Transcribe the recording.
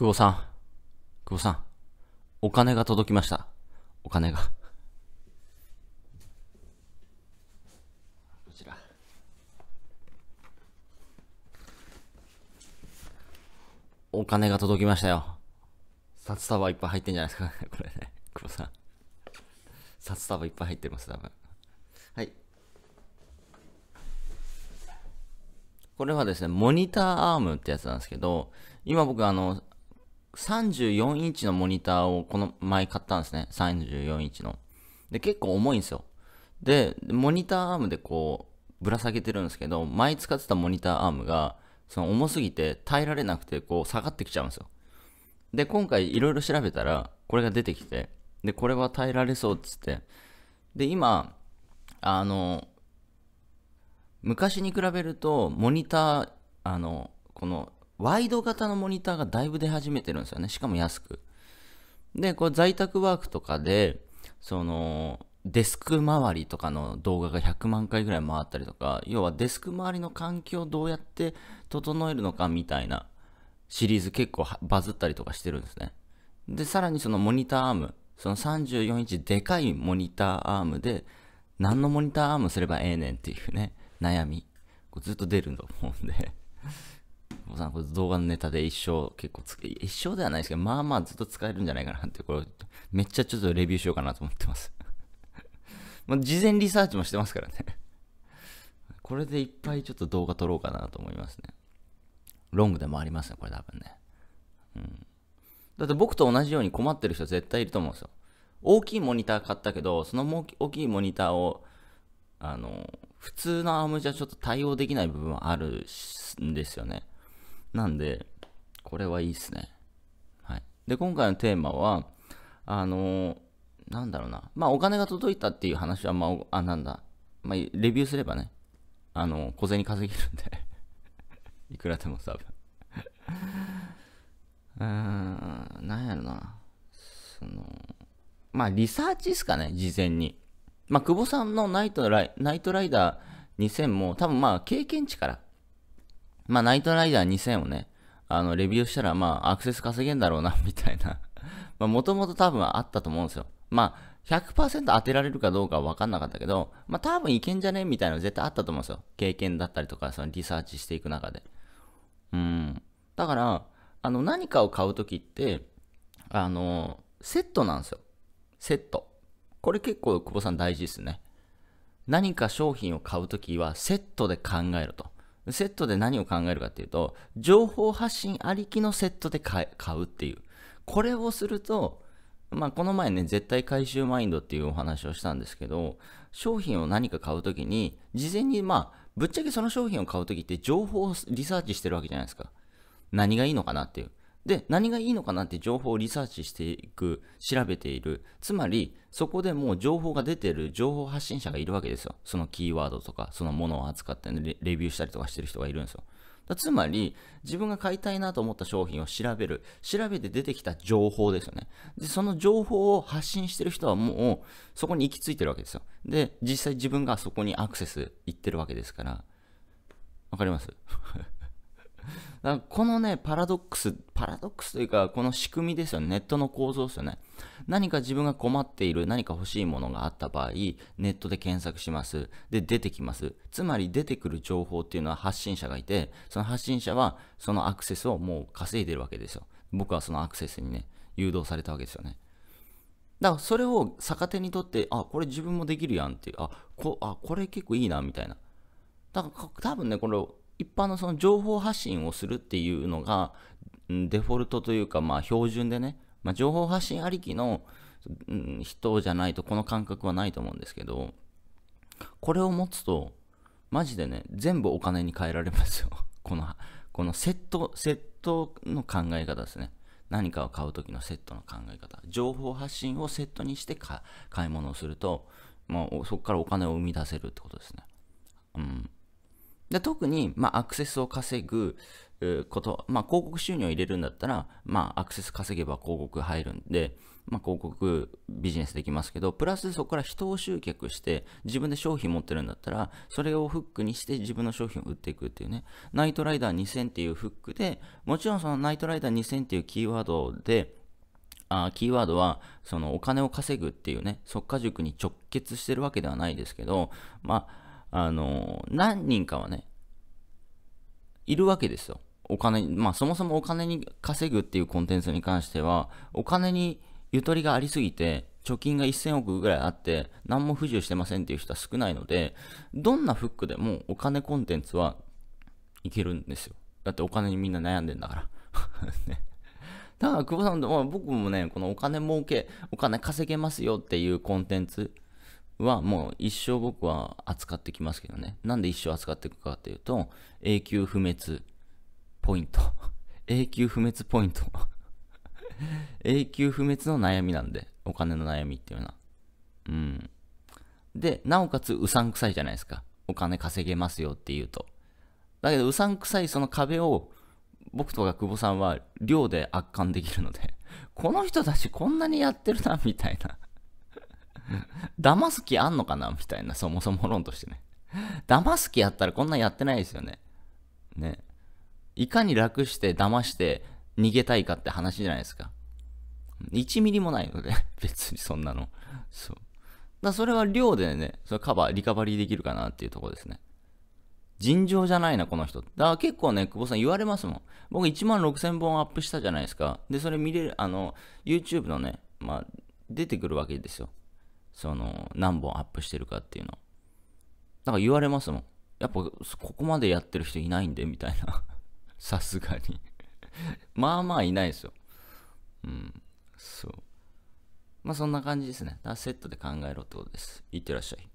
久保さん。久保さん。お金が届きました。お金が。こちら。お金が届きましたよ。札束いっぱい入ってんじゃないですか、ね、これね。久保さん。札束いっぱい入ってます、多分。はい。これはですね、モニターアームってやつなんですけど、今僕あの、34インチのモニターをこの前買ったんですね。34インチの。で、結構重いんですよ。で、モニターアームでこう、ぶら下げてるんですけど、前使ってたモニターアームが、その重すぎて耐えられなくて、こう、下がってきちゃうんですよ。で、今回いろいろ調べたら、これが出てきて、で、これは耐えられそうっつって。で、今、あの、昔に比べると、モニター、あの、このワイド型のモニターがだいぶ出始めてるんですよね。しかも安く。で、こう在宅ワークとかで、その、デスク周りとかの動画が100万回ぐらい回ったりとか、要はデスク周りの環境をどうやって整えるのかみたいなシリーズ結構バズったりとかしてるんですね。で、さらにそのモニターアーム、その34インチでかいモニターアームで、何のモニターアームすればええねんっていうね、悩み。ずっと出ると思うんでもうさ、これ動画のネタで一生結構つ、一生ではないですけど、まあまあずっと使えるんじゃないかなって、これ、めっちゃちょっとレビューしようかなと思ってます。ま事前リサーチもしてますからねこれでいっぱいちょっと動画撮ろうかなと思いますね。ロングでもありますね、これ多分ね。うん。だって僕と同じように困ってる人絶対いると思うんですよ。大きいモニター買ったけど、その大きいモニターを、あの、普通のアームじゃちょっと対応できない部分はあるんですよね。なんで、これはいいっすね。はい。で、今回のテーマは、あのー、なんだろうな。まあ、お金が届いたっていう話は、まあ、あ、なんだ。まあ、レビューすればね、あのー、小銭稼げるんで いくらでも多分うーん、なんやろな。その、まあ、リサーチっすかね、事前に。まあ、久保さんのナイトライナイトライダー2000も、多分まあ、経験値からまあ、ナイトライダー2000をね、あの、レビューしたら、まあ、アクセス稼げんだろうな、みたいなまあ、もともと多分あったと思うんですよ。まあ、100%当てられるかどうかは分かんなかったけど、まあ、多分いけんじゃねみたいなの絶対あったと思うんですよ。経験だったりとか、そのリサーチしていく中で。うん。だから、あの、何かを買うときって、あの、セットなんですよ。セット。これ結構久保さん大事ですね。何か商品を買うときはセットで考えると。セットで何を考えるかっていうと、情報発信ありきのセットで買うっていう。これをすると、まあ、この前ね、絶対回収マインドっていうお話をしたんですけど、商品を何か買うときに、事前にまあ、ぶっちゃけその商品を買うときって情報をリサーチしてるわけじゃないですか。何がいいのかなっていう。で、何がいいのかなって情報をリサーチしていく、調べている。つまり、そこでもう情報が出てる、情報発信者がいるわけですよ。そのキーワードとか、そのものを扱ってレ、レビューしたりとかしてる人がいるんですよ。つまり、自分が買いたいなと思った商品を調べる。調べて出てきた情報ですよね。で、その情報を発信してる人はもう、そこに行き着いてるわけですよ。で、実際自分がそこにアクセス行ってるわけですから。わかります なんかこのね、パラドックス、パラドックスというか、この仕組みですよね。ネットの構造ですよね。何か自分が困っている、何か欲しいものがあった場合、ネットで検索します。で、出てきます。つまり出てくる情報っていうのは発信者がいて、その発信者はそのアクセスをもう稼いでるわけですよ。僕はそのアクセスにね、誘導されたわけですよね。だからそれを逆手にとって、あ、これ自分もできるやんっていう、あ、こあこれ結構いいなみたいな。だから多分ね、これ一般のその情報発信をするっていうのがデフォルトというかまあ標準でね、まあ、情報発信ありきの人じゃないとこの感覚はないと思うんですけどこれを持つとマジでね全部お金に変えられますよ このこのセットセットの考え方ですね何かを買う時のセットの考え方情報発信をセットにして買い物をすると、まあ、そこからお金を生み出せるってことですねうんで特に、まあ、アクセスを稼ぐこと、まあ、広告収入を入れるんだったら、まあ、アクセス稼げば広告入るんで、まあ、広告ビジネスできますけど、プラスそこから人を集客して、自分で商品持ってるんだったら、それをフックにして自分の商品を売っていくっていうね、ナイトライダー2000っていうフックで、もちろんそのナイトライダー2000っていうキーワードで、あキーワードは、そのお金を稼ぐっていうね、即家塾に直結してるわけではないですけど、まあ、あの、何人かはね、いるわけですよ。お金、まあそもそもお金に稼ぐっていうコンテンツに関しては、お金にゆとりがありすぎて、貯金が1000億ぐらいあって、何も不自由してませんっていう人は少ないので、どんなフックでもお金コンテンツはいけるんですよ。だってお金にみんな悩んでんだから ね。だから、久保さんと、僕もね、このお金儲け、お金稼げますよっていうコンテンツはもう一生僕は扱ってきますけどね。なんで一生扱っていくかっていうと、永久不滅ポイント。永久不滅ポイント 永久不滅の悩みなんで、お金の悩みっていうのは。うん。で、なおかつうさんくさいじゃないですか。お金稼げますよっていうと。だけど、うさんくさいその壁を、僕とか久保さんは量で圧巻できるのでこの人たちこんなにやってるな、みたいな騙す気あんのかなみたいな、そもそも論としてね。騙す気あったらこんなやってないですよね。ね。いかに楽して騙して逃げたいかって話じゃないですか。1ミリもないので、別にそんなの。そう。だそれは量でね、そカバー、リカバリーできるかなっていうところですね。尋常じゃないな、この人。だから結構ね、久保さん言われますもん。僕1万6000本アップしたじゃないですか。で、それ見れる、あの、YouTube のね、まあ、出てくるわけですよ。その、何本アップしてるかっていうの。なんか言われますもん。やっぱ、ここまでやってる人いないんで、みたいな。さすがに まあまあいないですよ。うん。そう。まあそんな感じですね。だセットで考えろってことです。いってらっしゃい。